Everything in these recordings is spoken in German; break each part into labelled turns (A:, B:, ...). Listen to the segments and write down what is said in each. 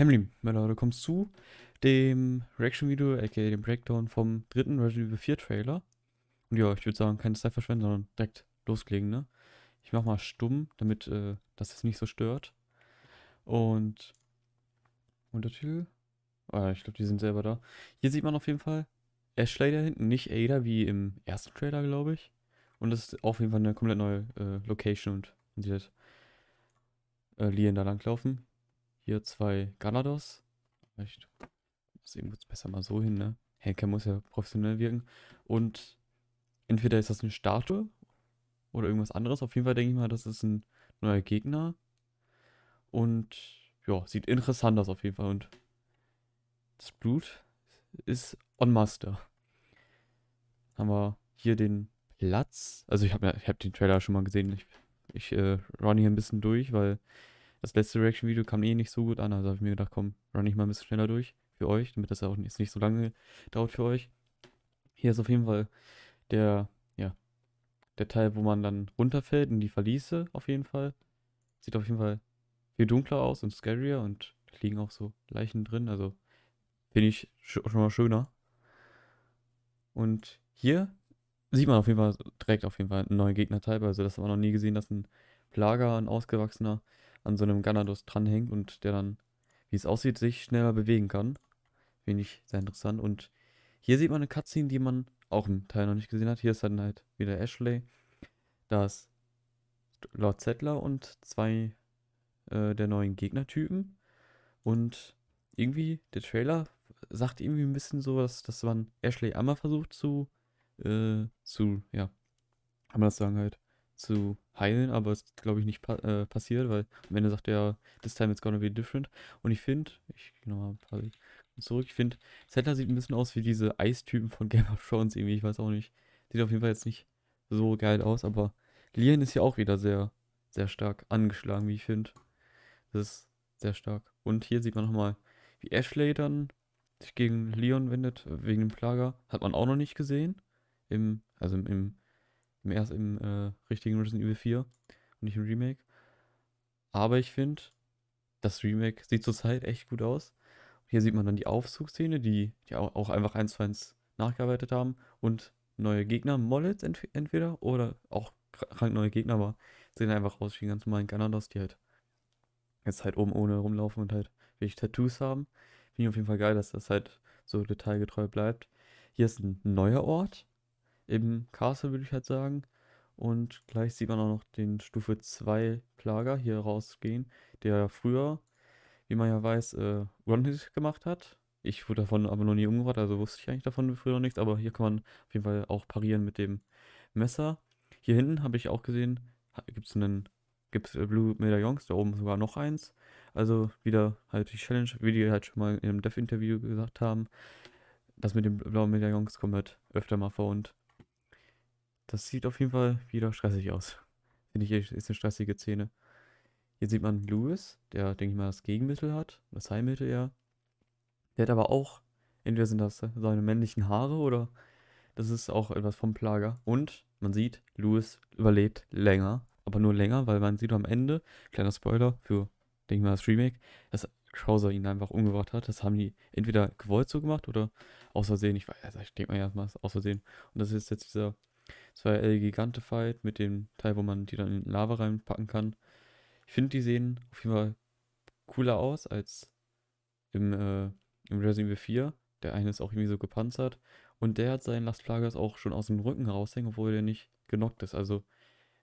A: Henry Miller, du kommst zu dem Reaction-Video, aka dem Breakdown vom dritten Resident Evil 4 Trailer. Und ja, ich würde sagen, keine Zeit verschwenden, sondern direkt loslegen, ne? Ich mach mal stumm, damit äh, das jetzt nicht so stört. Und Untertitel? Ah, ich glaube, die sind selber da. Hier sieht man auf jeden Fall Ashley da hinten, nicht Ada wie im ersten Trailer, glaube ich. Und das ist auf jeden Fall eine komplett neue äh, Location und man sieht halt, äh, Lian da langlaufen. Hier zwei Ganados. Vielleicht muss wir es besser mal so hin, ne? Henker muss ja professionell wirken. Und entweder ist das eine Statue oder irgendwas anderes. Auf jeden Fall denke ich mal, das ist ein neuer Gegner. Und ja, sieht interessant aus auf jeden Fall. Und das Blut ist on Master. Haben wir hier den Platz. Also ich habe ich hab den Trailer schon mal gesehen. Ich, ich äh, run hier ein bisschen durch, weil das letzte Reaction-Video kam eh nicht so gut an, also habe ich mir gedacht, komm, run ich mal ein bisschen schneller durch für euch, damit das auch jetzt nicht so lange dauert für euch. Hier ist auf jeden Fall der, ja, der Teil, wo man dann runterfällt in die Verliese auf jeden Fall. Sieht auf jeden Fall viel dunkler aus und scarier und da liegen auch so Leichen drin, also finde ich schon mal schöner. Und hier sieht man auf jeden Fall direkt auf jeden Fall einen neuen Gegner-Type, also das haben wir noch nie gesehen, dass ein Plager, ein ausgewachsener an so einem Ganados dranhängt und der dann, wie es aussieht, sich schneller bewegen kann. Finde ich sehr interessant. Und hier sieht man eine Cutscene, die man auch im Teil noch nicht gesehen hat. Hier ist dann halt wieder Ashley. Da ist Lord Settler und zwei äh, der neuen Gegnertypen. Und irgendwie, der Trailer sagt irgendwie ein bisschen so, dass, dass man Ashley einmal versucht zu, äh, zu, ja, kann man das sagen halt, zu heilen, aber es ist, glaube ich, nicht pa äh, passiert, weil am Ende sagt er, this time it's gonna be different. Und ich finde, ich gehe nochmal ein paar zurück, ich finde, Settler sieht ein bisschen aus wie diese Eistypen von Game of Thrones irgendwie, ich weiß auch nicht. Sieht auf jeden Fall jetzt nicht so geil aus, aber Lian ist ja auch wieder sehr, sehr stark angeschlagen, wie ich finde. Das ist sehr stark. Und hier sieht man nochmal, wie Ashley dann sich gegen Leon wendet, äh, wegen dem Plager. Hat man auch noch nicht gesehen. Im, also im im, erst, im äh, richtigen Resident Evil 4 und nicht im Remake. Aber ich finde, das Remake sieht zurzeit echt gut aus. Hier sieht man dann die Aufzugszene, die, die auch einfach 1 zu 1 nachgearbeitet haben. Und neue Gegner, Mollets ent entweder oder auch krank neue Gegner, aber sehen einfach aus wie ganz normalen Ganados, die halt jetzt halt oben ohne rumlaufen und halt wirklich Tattoos haben. Finde ich auf jeden Fall geil, dass das halt so detailgetreu bleibt. Hier ist ein neuer Ort, im Castle, würde ich halt sagen. Und gleich sieht man auch noch den Stufe 2 Plager hier rausgehen, der früher, wie man ja weiß, äh, One-Hit gemacht hat. Ich wurde davon aber noch nie umgebracht, also wusste ich eigentlich davon früher noch nichts, aber hier kann man auf jeden Fall auch parieren mit dem Messer. Hier hinten habe ich auch gesehen, gibt es einen gibt's äh, Blue Medaillons, da oben sogar noch eins. Also wieder halt die Challenge, wie die halt schon mal in einem Dev-Interview gesagt haben. Das mit den blauen Medaillons kommt halt öfter mal vor und das sieht auf jeden Fall wieder stressig aus. Finde ich, ist eine stressige Szene. Hier sieht man Lewis, der, denke ich mal, das Gegenmittel hat, das Heilmittel eher. Der hat aber auch, entweder sind das seine männlichen Haare oder das ist auch etwas vom Plager. Und man sieht, Lewis überlebt länger, aber nur länger, weil man sieht am Ende, kleiner Spoiler für, denke ich mal, das Remake, dass Krauser ihn einfach umgebracht hat. Das haben die entweder gewollt so gemacht oder aus Versehen. Ich weiß, ich denke mal erstmal aus Versehen. Und das ist jetzt dieser das war El Gigante mit dem Teil, wo man die dann in Lava reinpacken kann. Ich finde, die sehen auf jeden Fall cooler aus als im, äh, im Resident Evil 4. Der eine ist auch irgendwie so gepanzert. Und der hat seinen Last Plagas auch schon aus dem Rücken raushängen, obwohl der nicht genockt ist. Also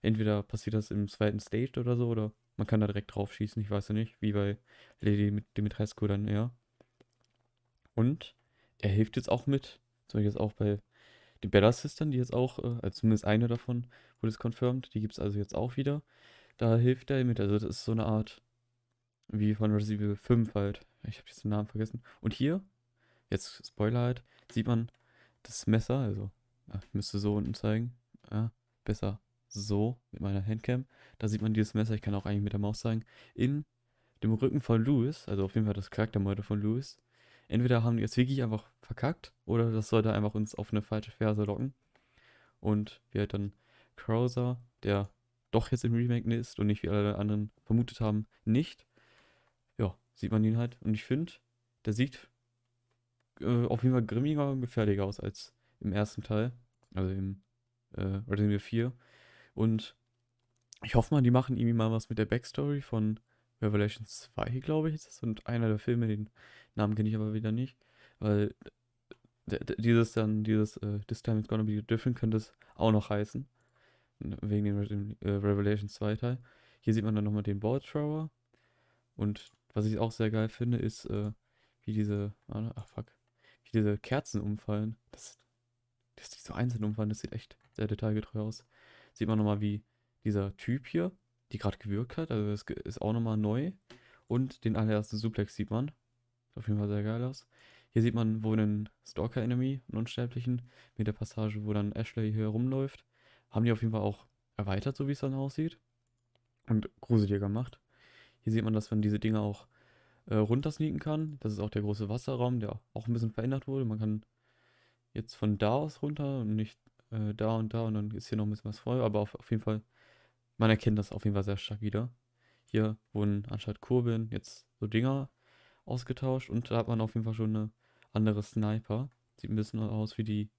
A: entweder passiert das im zweiten Stage oder so, oder man kann da direkt drauf schießen, ich weiß ja nicht, wie bei Lady Dimitrescu dann, ja. Und er hilft jetzt auch mit, zum Beispiel jetzt auch bei die Bella Sistern, die jetzt auch, äh, also zumindest eine davon, wurde es confirmed, die gibt es also jetzt auch wieder. Da hilft er mit, also das ist so eine Art wie von Resident Evil 5 halt. Ich habe jetzt den Namen vergessen. Und hier, jetzt Spoiler halt, sieht man das Messer, also ich müsste so unten zeigen. Ja, besser so mit meiner Handcam. Da sieht man dieses Messer, ich kann auch eigentlich mit der Maus zeigen, in dem Rücken von Louis, also auf jeden Fall das Charaktermodell von Louis, entweder haben die es wirklich einfach verkackt oder das sollte einfach uns auf eine falsche Ferse locken. Und wir halt dann Krauser, der doch jetzt im Remake ne ist und nicht wie alle anderen vermutet haben, nicht. Ja, sieht man ihn halt. Und ich finde, der sieht äh, auf jeden Fall grimmiger und gefährlicher aus als im ersten Teil. Also im äh, Resident Evil 4. Und ich hoffe mal, die machen irgendwie mal was mit der Backstory von Revelation 2, glaube ich, ist das. Und einer der Filme, den Namen kenne ich aber wieder nicht. Weil dieses dann, dieses uh, This Time is Gonna Be Different könnte es auch noch heißen. Wegen dem, dem uh, äh, 2 Teil. Hier sieht man dann nochmal den Ball Trower. Und was ich auch sehr geil finde, ist, uh, wie diese, ah, ne, ach fuck, wie diese Kerzen umfallen. Das, dass die so einzeln umfallen, das sieht echt sehr detailgetreu aus. Sieht man nochmal, wie dieser Typ hier, die gerade gewirkt hat. Also das ist auch nochmal neu. Und den allerersten Suplex sieht man. auf jeden Fall sehr geil aus. Hier sieht man, wo einen Stalker-Enemy, einen Unsterblichen, mit der Passage, wo dann Ashley hier herumläuft. Haben die auf jeden Fall auch erweitert, so wie es dann aussieht. Und gruseliger gemacht. Hier sieht man, dass man diese Dinge auch äh, runtersneaken kann. Das ist auch der große Wasserraum, der auch ein bisschen verändert wurde. Man kann jetzt von da aus runter und nicht äh, da und da und dann ist hier noch ein bisschen was voll, aber auf, auf jeden Fall man erkennt das auf jeden Fall sehr stark wieder. Hier wurden anstatt Kurbeln jetzt so Dinger ausgetauscht und da hat man auf jeden Fall schon eine andere Sniper. Sieht ein bisschen aus wie die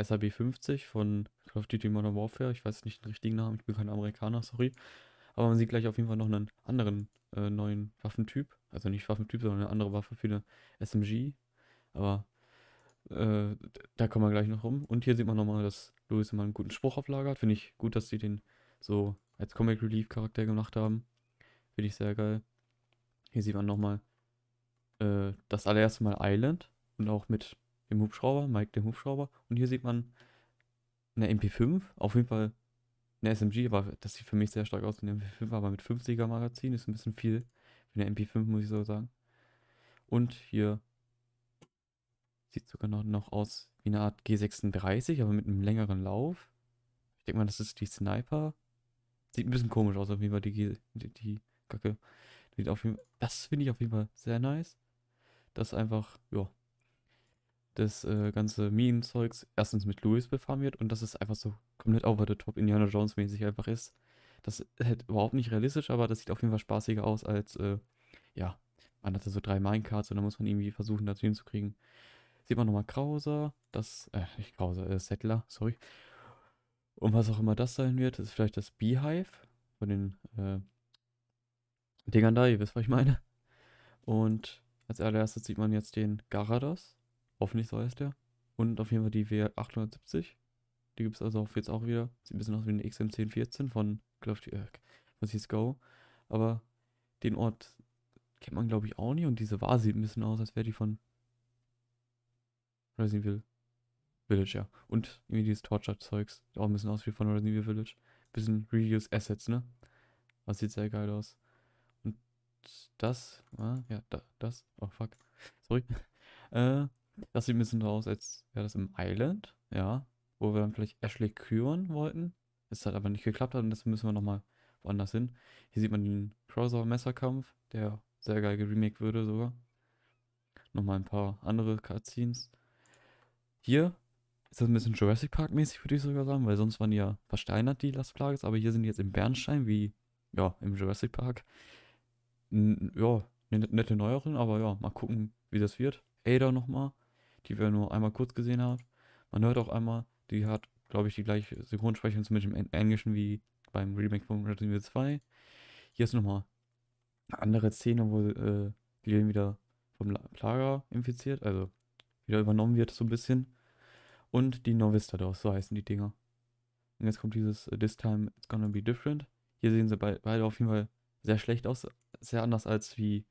A: SAB 50 von Call of Duty Modern Warfare. Ich weiß nicht den richtigen Namen, ich bin kein Amerikaner, sorry. Aber man sieht gleich auf jeden Fall noch einen anderen äh, neuen Waffentyp. Also nicht Waffentyp, sondern eine andere Waffe für eine SMG. Aber äh, da kommen wir gleich noch rum. Und hier sieht man nochmal, dass Louis immer einen guten Spruch auf Lager hat. Finde ich gut, dass sie den so als Comic Relief Charakter gemacht haben. Finde ich sehr geil. Hier sieht man nochmal äh, das allererste Mal Island und auch mit dem Hubschrauber, Mike dem Hubschrauber. Und hier sieht man eine MP5, auf jeden Fall eine SMG, aber das sieht für mich sehr stark aus, wie eine MP5, aber mit 50er Magazin ist ein bisschen viel für eine MP5, muss ich so sagen. Und hier sieht sogar noch, noch aus wie eine Art G36, aber mit einem längeren Lauf. Ich denke mal, das ist die Sniper Sieht ein bisschen komisch aus, auf jeden Fall, die, die, die Kacke. das finde ich auf jeden Fall sehr nice. Dass einfach, ja, das äh, ganze Minenzeugs erstens mit Louis befahren wird und dass es einfach so komplett over the top Indiana Jones mäßig einfach ist. Das ist halt überhaupt nicht realistisch, aber das sieht auf jeden Fall spaßiger aus als, äh, ja, man hatte so drei Minecarts und dann muss man irgendwie versuchen, das hinzukriegen. Sieht man nochmal Krauser, das, äh, nicht Krauser, äh, Settler, sorry. Und was auch immer das sein wird, ist vielleicht das Beehive von den äh, Dingern da, ihr wisst, was ich meine. Und als allererstes sieht man jetzt den Garados. Hoffentlich so heißt der. Und auf jeden Fall die W870. Die gibt es also auch jetzt auch wieder. Sieht ein bisschen aus wie eine XM1014 von, glaube ich, äh, von Cisco. Aber den Ort kennt man, glaube ich, auch nicht. Und diese War sieht ein bisschen aus, als wäre die von Resident Evil Villager. Und irgendwie dieses Torture-Zeugs. Auch ein bisschen aus wie von Resident Evil Village. Bisschen Reuse Assets, ne? Das sieht sehr geil aus. Und das, ah, ja, da, das, oh fuck, sorry. äh, das sieht ein bisschen so aus, als wäre das im Island, ja, wo wir dann vielleicht Ashley küren wollten. Es hat aber nicht geklappt und deswegen müssen wir nochmal woanders hin. Hier sieht man den Crossover-Messerkampf, der sehr geil geremake würde sogar. Nochmal ein paar andere Cutscenes. Hier ist das ein bisschen Jurassic Park-mäßig, würde ich sogar sagen, weil sonst waren die ja versteinert, die Las Plagas, aber hier sind die jetzt im Bernstein, wie ja, im Jurassic Park. N ja, eine nette Neuerin, aber ja, mal gucken, wie das wird. Ada nochmal, die wir nur einmal kurz gesehen haben. Man hört auch einmal, die hat, glaube ich, die gleiche Synchronsprechung zum dem Englischen wie beim Remake von Resident Evil 2. Hier ist nochmal eine andere Szene, wo äh, Lillian wieder vom Plager infiziert, also wieder übernommen wird, so ein bisschen und die Novista Novistados, so heißen die Dinger. Und jetzt kommt dieses äh, This Time It's Gonna Be Different. Hier sehen sie beide auf jeden Fall sehr schlecht aus, sehr anders als wie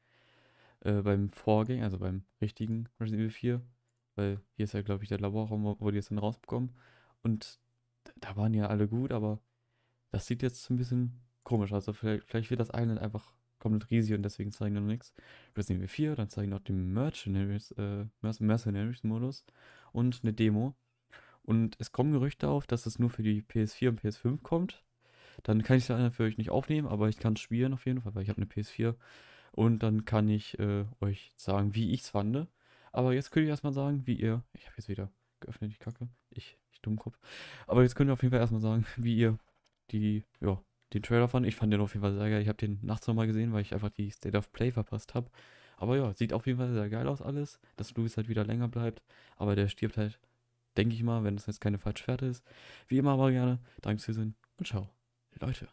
A: äh, beim Vorgänger, also beim richtigen Resident Evil 4. Weil hier ist ja, halt, glaube ich, der Laborraum, wo die es dann rausbekommen. Und da waren ja alle gut, aber das sieht jetzt ein bisschen komisch aus. Also vielleicht, vielleicht wird das Island einfach komplett riesig und deswegen zeigen wir noch nichts. Resident Evil 4, dann zeigen wir noch den Mercenaries, äh, Mercenaries-Modus und eine Demo. Und es kommen Gerüchte auf, dass es nur für die PS4 und PS5 kommt. Dann kann ich es für euch nicht aufnehmen, aber ich kann es spielen auf jeden Fall, weil ich habe eine PS4. Und dann kann ich äh, euch sagen, wie ich es fand. Aber jetzt könnt ihr erstmal sagen, wie ihr. Ich habe jetzt wieder geöffnet, ich Kacke. Ich, ich Dummkopf. Aber jetzt könnt ihr auf jeden Fall erstmal sagen, wie ihr die, ja, den Trailer fand. Ich fand den auf jeden Fall sehr geil. Ich habe den nachts nochmal gesehen, weil ich einfach die State of Play verpasst habe. Aber ja, sieht auf jeden Fall sehr geil aus alles, dass Louis halt wieder länger bleibt. Aber der stirbt halt Denke ich mal, wenn das jetzt keine falsche Fährte ist. Wie immer aber gerne. Danke fürs Sehen und ciao. Leute.